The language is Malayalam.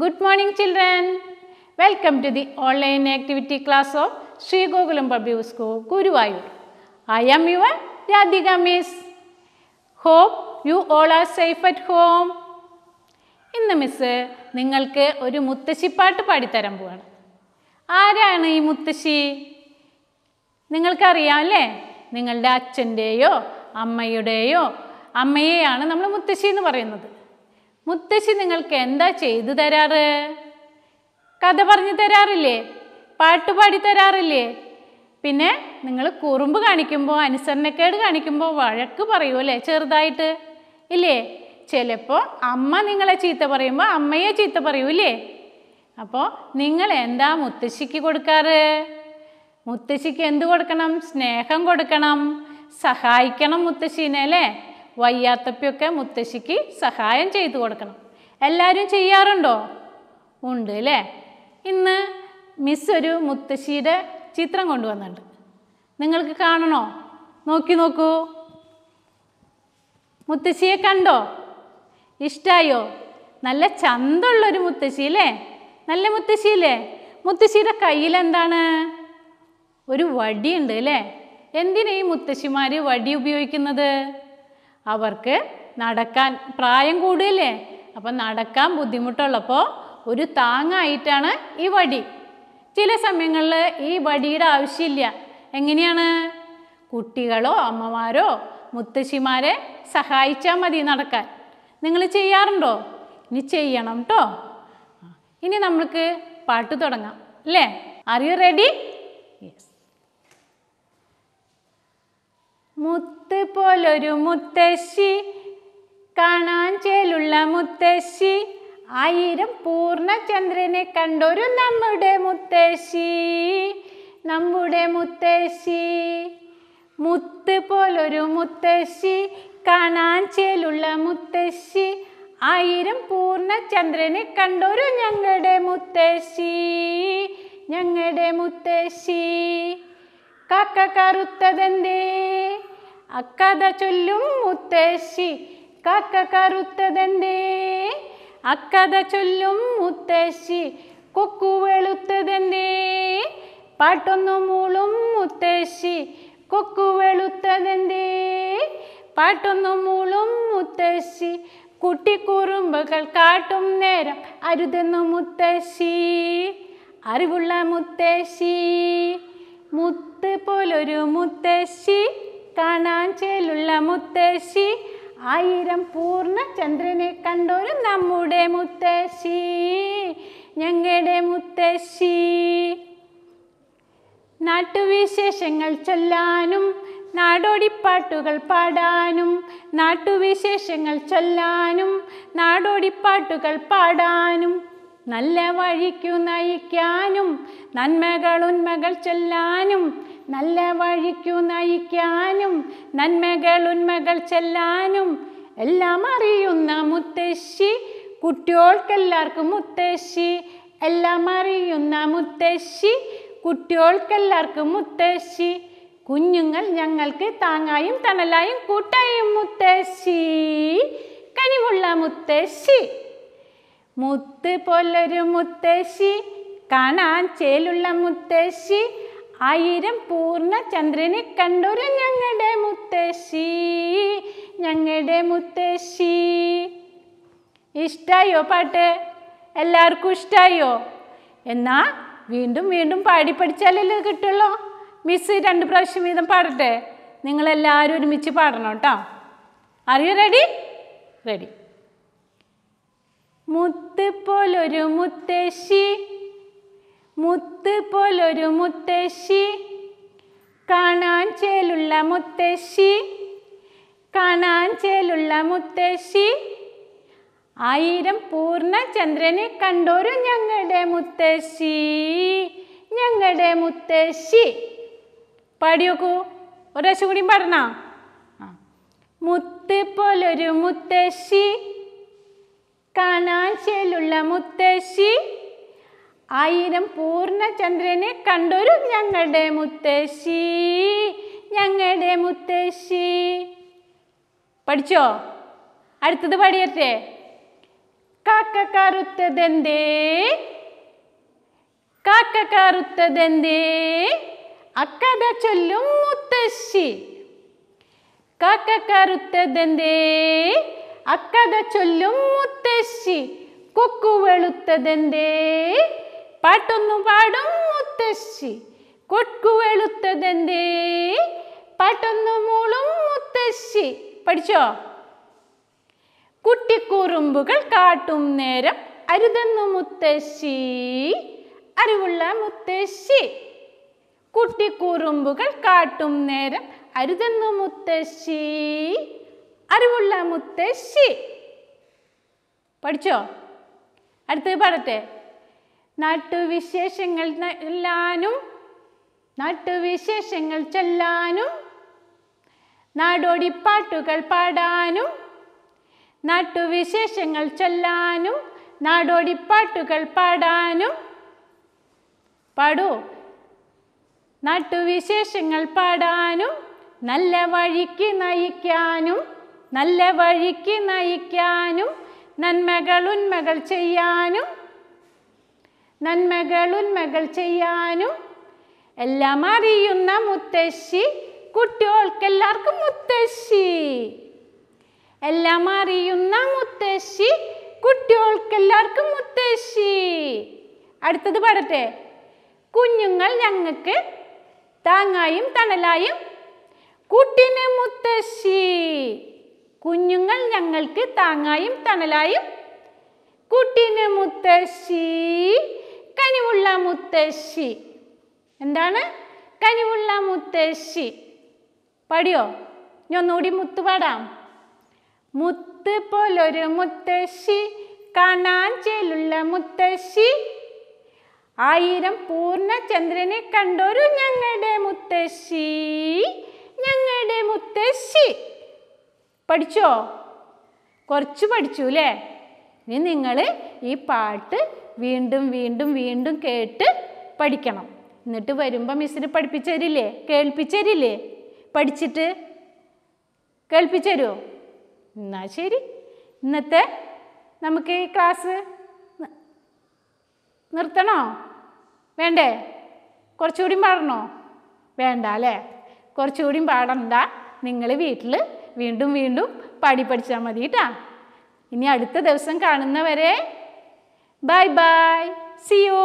Good morning children. Welcome to the online activity class of Sri Gokulam Public School, Guruvayur. I am your Radhika Miss. Hope you all are safe at home. ഇന്ന് മിസ് നിങ്ങൾക്ക് ഒരു മുത്തശ്ശിപ്പാട്ട് പാടിത്തരാൻ പോവാണ് ആരാണ് ഈ മുത്തശ്ശി നിങ്ങൾക്കറിയാം അല്ലേ നിങ്ങളുടെ അച്ഛൻ്റെയോ അമ്മയുടെയോ അമ്മയെയാണ് നമ്മൾ മുത്തശ്ശി എന്ന് പറയുന്നത് മുത്തശ്ശി നിങ്ങൾക്ക് എന്താ ചെയ്തു തരാറ് കഥ പറഞ്ഞു തരാറില്ലേ പാട്ടുപാടി തരാറില്ലേ പിന്നെ നിങ്ങൾ കുറുമ്പ് കാണിക്കുമ്പോൾ അനുസരണക്കേട് കാണിക്കുമ്പോൾ വഴക്ക് പറയുമല്ലേ അല്ലേ ചെറുതായിട്ട് ഇല്ലേ ചിലപ്പോൾ അമ്മ നിങ്ങളെ ചീത്ത പറയുമ്പോൾ അമ്മയെ ചീത്ത പറയൂ അപ്പോൾ നിങ്ങൾ എന്താ മുത്തശ്ശിക്ക് കൊടുക്കാറ് മുത്തശ്ശിക്ക് എന്ത് കൊടുക്കണം സ്നേഹം കൊടുക്കണം സഹായിക്കണം മുത്തശ്ശീനെ അല്ലേ വയ്യാത്തപ്പൊക്കെ മുത്തശ്ശിക്ക് സഹായം ചെയ്തു കൊടുക്കണം എല്ലാവരും ചെയ്യാറുണ്ടോ ഉണ്ട് അല്ലേ ഇന്ന് മിസ് ഒരു മുത്തശ്ശിയുടെ ചിത്രം കൊണ്ടുവന്നിട്ടുണ്ട് നിങ്ങൾക്ക് കാണണോ നോക്കി നോക്കൂ മുത്തശ്ശിയെ കണ്ടോ ഇഷ്ടായോ നല്ല ചന്തമുള്ളൊരു മുത്തശ്ശി അല്ലേ നല്ല അല്ലേ മുത്തശ്ശിയുടെ കയ്യിലെന്താണ് ഒരു വടിയുണ്ട് അല്ലേ എന്തിനാ ഈ മുത്തശ്ശിമാർ വടി ഉപയോഗിക്കുന്നത് അവർക്ക് നടക്കാൻ പ്രായം കൂടുകയല്ലേ അപ്പം നടക്കാൻ ബുദ്ധിമുട്ടുള്ളപ്പോൾ ഒരു താങ്ങായിട്ടാണ് ഈ വടി ചില സമയങ്ങളിൽ ഈ വടിയുടെ ആവശ്യമില്ല എങ്ങനെയാണ് കുട്ടികളോ അമ്മമാരോ മുത്തശ്ശിമാരെ സഹായിച്ചാൽ മതി നടക്കാൻ നിങ്ങൾ ചെയ്യാറുണ്ടോ ഇനി ചെയ്യണം കേട്ടോ ഇനി നമ്മൾക്ക് പാട്ട് തുടങ്ങാം അല്ലേ ആർ റെഡി യെസ് മുത്ത് പോലൊരു മുത്തശ്ശി കാണാൻ ചേലുള്ള മുത്തശ്ശി ആയിരം പൂർണ്ണചന്ദ്രനെ കണ്ടൊരു നമ്മുടെ മുത്തശ്ശി നമ്മുടെ മുത്തശ്ശി മുത്ത് പോലൊരു മുത്തശ്ശി കാണാൻ ചേലുള്ള മുത്തശ്ശി ആയിരം പൂർണ്ണചന്ദ്രനെ കണ്ടൊരു ഞങ്ങളുടെ മുത്തശ്ശി ഞങ്ങളുടെ മുത്തശ്ശി കക്ക കറുത്തതെന്തേ അക്കഥ ചൊല്ലും മുത്തശ്ശി കക്ക കറുത്തതെന്തേ അക്കഥ ചൊല്ലും മുത്തശ്ശി കൊക്കു വെളുത്തതെന്തേ പാട്ടൊന്നു മൂളും മുത്തശ്ശി കൊക്കു വെളുത്തതെന്തേ പാട്ടൊന്നു മൂളും മുത്തശ്ശി കുട്ടിക്കുറുമ്പുകൾ കാട്ടും നേരം അരുതെന്നു മുത്തശ്ശി അറിവുള്ള മുത്തശ്ശി മുത്ത് പോലൊരു മുത്തശ്ശി കാണാൻ ചേലുള്ള മുത്തശ്ശി ആയിരം പൂർണ്ണ ചന്ദ്രനെ കണ്ടൊരു നമ്മുടെ മുത്തശ്ശി ഞങ്ങളുടെ മുത്തശ്ശി നാട്ടുവിശേഷങ്ങൾ ചൊല്ലാനും നാടോടിപ്പാട്ടുകൾ പാടാനും നാട്ടുവിശേഷങ്ങൾ ചൊല്ലാനും നാടോടിപ്പാട്ടുകൾ പാടാനും നല്ല വഴിക്കു നയിക്കാനും നന്മകൾ ഉന്മകൾ ചെല്ലാനും നല്ല വഴിക്കു നയിക്കാനും നന്മകൾ ഉന്മകൾ ചെല്ലാനും എല്ലാം അറിയുന്ന മുത്തശ്ശി കുട്ടികൾക്കെല്ലാവർക്കും മുത്തശ്ശി എല്ലാം അറിയുന്ന മുത്തശ്ശി കുട്ടികൾക്കെല്ലാവർക്കും മുത്തശ്ശി കുഞ്ഞുങ്ങൾ ഞങ്ങൾക്ക് താങ്ങായും തണലായും കൂട്ടായും മുത്തശ്ശി കനിവുള്ള മുത്തശ്ശി മുത്ത് പോലൊരു മുത്തശ്ശി കാണാൻ ചേലുള്ള മുത്തശ്ശി ആയിരം പൂർണ്ണ ചന്ദ്രനെ കണ്ടൊരു ഞങ്ങളുടെ മുത്തശ്ശി ഞങ്ങളുടെ മുത്തശ്ശി ഇഷ്ടായോ പാട്ട് എല്ലാവർക്കും ഇഷ്ടായോ എന്നാ വീണ്ടും വീണ്ടും പാടി പഠിച്ചാലല്ലേ കിട്ടുള്ളൂ മിസ് രണ്ട് പ്രാവശ്യം വീതം പാടട്ടെ നിങ്ങളെല്ലാവരും ഒരുമിച്ച് പാടണം കേട്ടോ അറിയോ റെഡി റെഡി മുത്ത് പോലൊരു മുത്തശ്ശി മുത്ത് പോലൊരു മുത്തശ്ശി കാണാൻ ചേലുള്ള മുത്തശ്ശി കാണാൻ ചേലുള്ള മുത്തശ്ശി ആയിരം പൂർണ്ണ ചന്ദ്രനെ കണ്ടൊരു ഞങ്ങളുടെ മുത്തശ്ശി ഞങ്ങളുടെ മുത്തശ്ശി പാടിയോക്കൂ ഒരാഴ്ച കൂടിയും പാടണോ മുത്ത് പോലൊരു മുത്തശ്ശി കാണാൻ ശേലുള്ള മുത്തശ്ശി ആയിരം പൂർണ്ണചന്ദ്രനെ കണ്ടൊരു ഞങ്ങളുടെ മുത്തശ്ശി ഞങ്ങളുടെ മുത്തശ്ശി പഠിച്ചോ അടുത്തത് പഠിയട്ടെ കാക്ക കറുത്തതെന്തേ കാക്ക കറുത്തതെന്തേ അക്കഥ ചൊല്ലും മുത്തശ്ശി കാക്ക കറുത്തതെന്തേ അക്കഥ ചൊല്ലും മുത്തശ്ശി കൊക്കു വെളുത്തതെന്തേ പാട്ടൊന്നു പാടും മുത്തശ്ശി കൊക്കു വെളുത്തതെന്തേ പാട്ടൊന്നു മൂളും മുത്തശ്ശി പഠിച്ചോ കുട്ടിക്കുറുമ്പുകൾ കാട്ടും നേരം അരുതെന്നു മുത്തശ്ശി അറിവുള്ള മുത്തശ്ശി കുട്ടിക്കുറുമ്പുകൾ കാട്ടും നേരം അരുതെന്നു മുത്തശ്ശി അറിവുള്ള മുത്തശ്ശി പഠിച്ചോ അടുത്തത് പാടട്ടെ നാട്ടുവിശേഷങ്ങൾ എല്ലാനും നാട്ടുവിശേഷങ്ങൾ ചൊല്ലാനും നാടോടിപ്പാട്ടുകൾ പാടാനും നാട്ടുവിശേഷങ്ങൾ ചൊല്ലാനും നാടോടിപ്പാട്ടുകൾ പാടാനും പാടൂ നാട്ടുവിശേഷങ്ങൾ പാടാനും നല്ല വഴിക്ക് നയിക്കാനും നല്ല വഴിക്ക് നയിക്കാനും നന്മകളുന്മകൾ ചെയ്യാനും നന്മകളുന്മകൾ ചെയ്യാനും എല്ലാം അറിയുന്ന മുത്തശ്ശി കുട്ടികൾക്ക് എല്ലാവർക്കും മുത്തശ്ശി എല്ലാം അറിയുന്ന മുത്തശ്ശി കുട്ടികൾക്ക് എല്ലാവർക്കും മുത്തശ്ശി അടുത്തത് പാടട്ടെ കുഞ്ഞുങ്ങൾ ഞങ്ങൾക്ക് താങ്ങായും തണലായും കുട്ടിന് മുത്തശ്ശി കുഞ്ഞുങ്ങൾ ഞങ്ങൾക്ക് താങ്ങായും തണലായും കുട്ടിന് മുത്തശ്ശി കനിവുള്ള മുത്തശ്ശി എന്താണ് കനിവുള്ള മുത്തശ്ശി പടിയോ ഞാൻ ഒന്നുകൂടി മുത്ത് പാടാം മുത്ത് പോലൊരു മുത്തശ്ശി കാണാൻ ചേലുള്ള മുത്തശ്ശി ആയിരം പൂർണ്ണചന്ദ്രനെ കണ്ടൊരു ഞങ്ങളുടെ മുത്തശ്ശി ഞങ്ങളുടെ മുത്തശ്ശി പഠിച്ചോ കുറച്ച് പഠിച്ചു അല്ലേ ഇനി നിങ്ങൾ ഈ പാട്ട് വീണ്ടും വീണ്ടും വീണ്ടും കേട്ട് പഠിക്കണം എന്നിട്ട് വരുമ്പോൾ മിസ്സിന് പഠിപ്പിച്ചു തരില്ലേ കേൾപ്പിച്ചു തരില്ലേ പഠിച്ചിട്ട് കേൾപ്പിച്ചു തരുമോ എന്നാൽ ശരി ഇന്നത്തെ നമുക്ക് ഈ ക്ലാസ് നിർത്തണോ വേണ്ടേ കുറച്ചുകൂടി പാടണോ വേണ്ട അല്ലേ കുറച്ചുകൂടി പാടണ്ട നിങ്ങൾ വീട്ടിൽ വീണ്ടും വീണ്ടും പാടി പഠിച്ചാൽ മതി കേട്ടാ ഇനി അടുത്ത ദിവസം കാണുന്നവരെ ബൈ ബൈ സിയോ